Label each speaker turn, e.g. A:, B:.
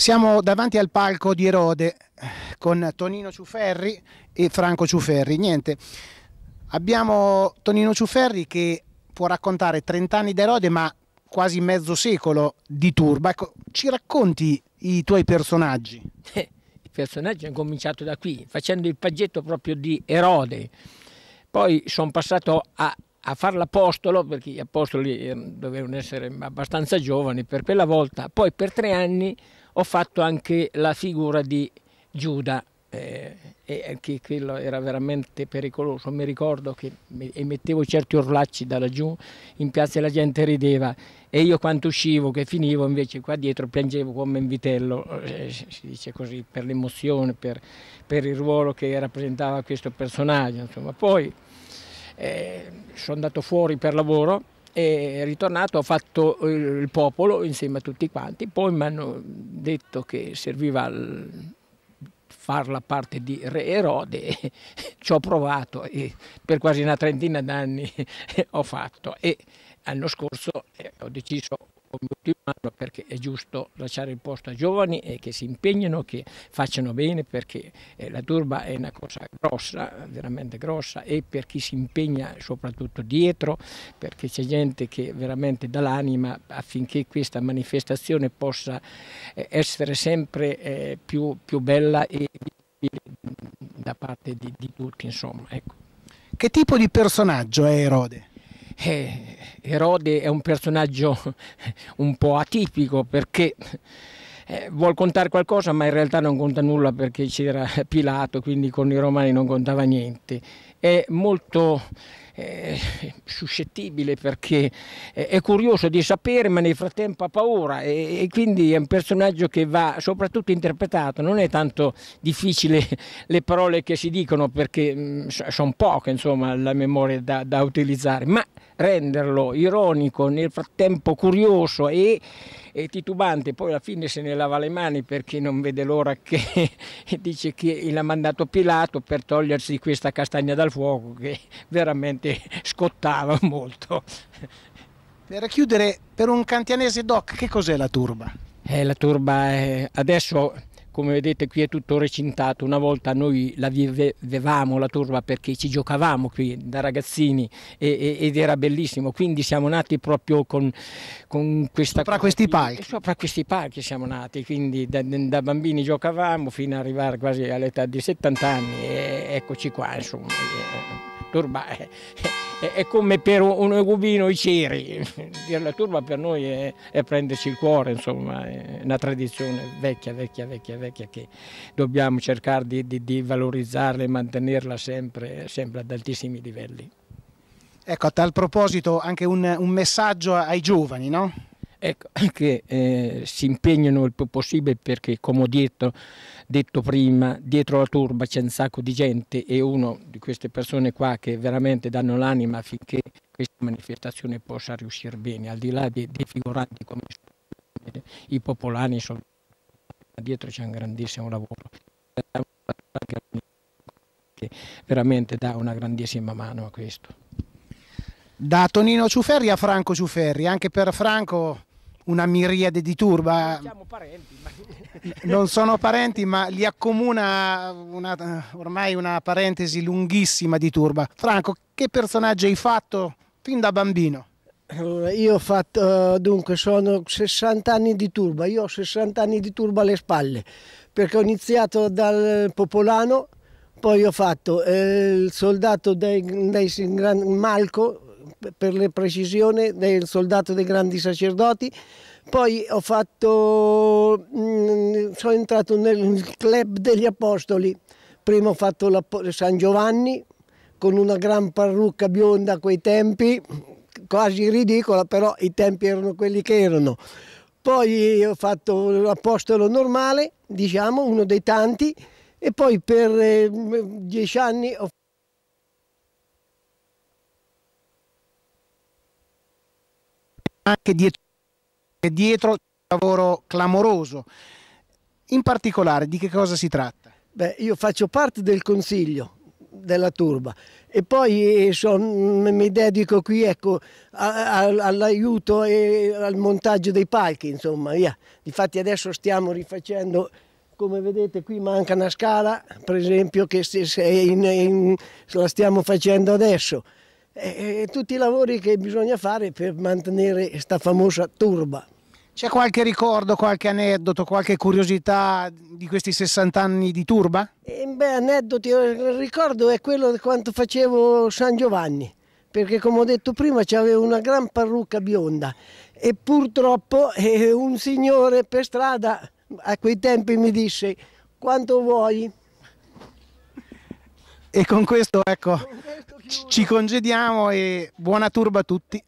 A: Siamo davanti al palco di Erode con Tonino Ciuferri e Franco Ciuferri. Niente, abbiamo Tonino Ciuferri che può raccontare 30 anni da Erode ma quasi mezzo secolo di Turba. Ecco,
B: ci racconti i tuoi personaggi? Eh, I personaggi hanno cominciato da qui, facendo il paggetto proprio di Erode. Poi sono passato a a fare l'apostolo, perché gli apostoli eh, dovevano essere abbastanza giovani per quella volta, poi per tre anni ho fatto anche la figura di Giuda, eh, e che quello era veramente pericoloso. Mi ricordo che emettevo certi urlacci da laggiù in piazza e la gente rideva e io quando uscivo che finivo invece qua dietro piangevo come un vitello, eh, si dice così, per l'emozione, per, per, il ruolo che rappresentava questo personaggio. Insomma. Poi eh, sono andato fuori per lavoro è ritornato, ha fatto eh, il popolo insieme a tutti quanti, poi mi hanno detto che serviva al far la parte di re Erode, ci ho provato e per quasi una trentina d'anni ho fatto e l'anno scorso eh, ho deciso compiuto in mano perché è giusto lasciare il posto a giovani e che si impegnino, che facciano bene perché eh, la turba è una cosa grossa, veramente grossa e per chi si impegna soprattutto dietro perché c'è gente che veramente dà l'anima affinché questa manifestazione possa eh, essere sempre eh, più, più bella e da parte di, di tutti insomma. Ecco. Che tipo di personaggio è Erode? Eh, Erode è un personaggio un po' atipico perché eh, vuol contare qualcosa ma in realtà non conta nulla perché c'era Pilato, quindi con i romani non contava niente. È molto eh, suscettibile perché eh, è curioso di sapere ma nel frattempo ha paura e, quindi è un personaggio che va soprattutto interpretato, non è tanto difficile le parole che si dicono perché mm, sono poche insomma la memoria da, da utilizzare, ma renderlo ironico, nel frattempo curioso e, e, titubante, poi alla fine se ne lava le mani perché non vede l'ora che dice che l'ha mandato Pilato per togliersi questa castagna dal fuoco che veramente scottava molto.
A: Per chiudere, per un cantianese doc, che cos'è la turba?
B: Eh, la turba è, adesso come vedete qui è tutto recintato, una volta noi la vivevamo la turba perché ci giocavamo qui da ragazzini e, e, ed era bellissimo, quindi siamo nati proprio con, con questa... Sopra questi palchi? Sopra questi palchi siamo nati, quindi da, da bambini giocavamo fino ad arrivare quasi all'età di 70 anni e eccoci qua insomma, eh, turba... Eh, è, come per un ugubino i ceri. Dire la turba per noi è, è, prenderci il cuore, insomma, è una tradizione vecchia, vecchia, vecchia, vecchia che dobbiamo cercare di, di, di valorizzarla e mantenerla sempre, sempre, ad altissimi livelli.
A: Ecco, a tal proposito anche un, un messaggio ai giovani,
B: no? ecco, che eh, si impegnano il più possibile perché, come ho detto, detto prima, dietro la turba c'è un sacco di gente e uno di queste persone qua che veramente danno l'anima affinché questa manifestazione possa riuscire bene, al di là dei, dei figuranti come i popolani, sono... dietro c'è un grandissimo lavoro che veramente dà una grandissima mano a questo.
A: Da Tonino Ciuferri a Franco Ciuferri, anche per Franco una miriade di turba. Non, parenti, ma... non sono parenti, ma li accomuna una, ormai una parentesi lunghissima di turba. Franco, che personaggio hai fatto
C: fin da bambino? io ho fatto, eh, dunque, sono 60 anni di turba, io ho 60 anni di turba alle spalle, perché ho iniziato dal Popolano, poi ho fatto eh, il soldato dei, dei Gran Malco, per le precisione del soldato dei grandi sacerdoti, poi ho fatto, mh, mm, sono entrato nel club degli apostoli, prima ho fatto la, San Giovanni con una gran parrucca bionda a quei tempi, quasi ridicola, però i tempi erano quelli che erano. Poi ho fatto l'apostolo normale, diciamo, uno dei tanti, e poi per eh, dieci anni ho
A: anche dietro, dietro un lavoro
C: clamoroso. In particolare di che cosa si tratta? Beh, io faccio parte del consiglio della turba e poi eh, son, mm, mi dedico qui ecco, all'aiuto e al montaggio dei palchi insomma via. difatti adesso stiamo rifacendo come vedete qui manca una scala per esempio che se, se in, in, la stiamo facendo adesso e, tutti i lavori che bisogna fare per mantenere questa famosa turba. C'è qualche ricordo,
A: qualche aneddoto, qualche curiosità di questi 60 anni di turba?
C: Eh, beh, aneddoti, eh, il ricordo è quello di quanto facevo San Giovanni, perché come ho detto prima c'avevo una gran parrucca bionda e purtroppo eh, un signore per strada a quei tempi mi disse quanto vuoi
A: e con questo, ecco, con questo ci congediamo e buona turba a tutti.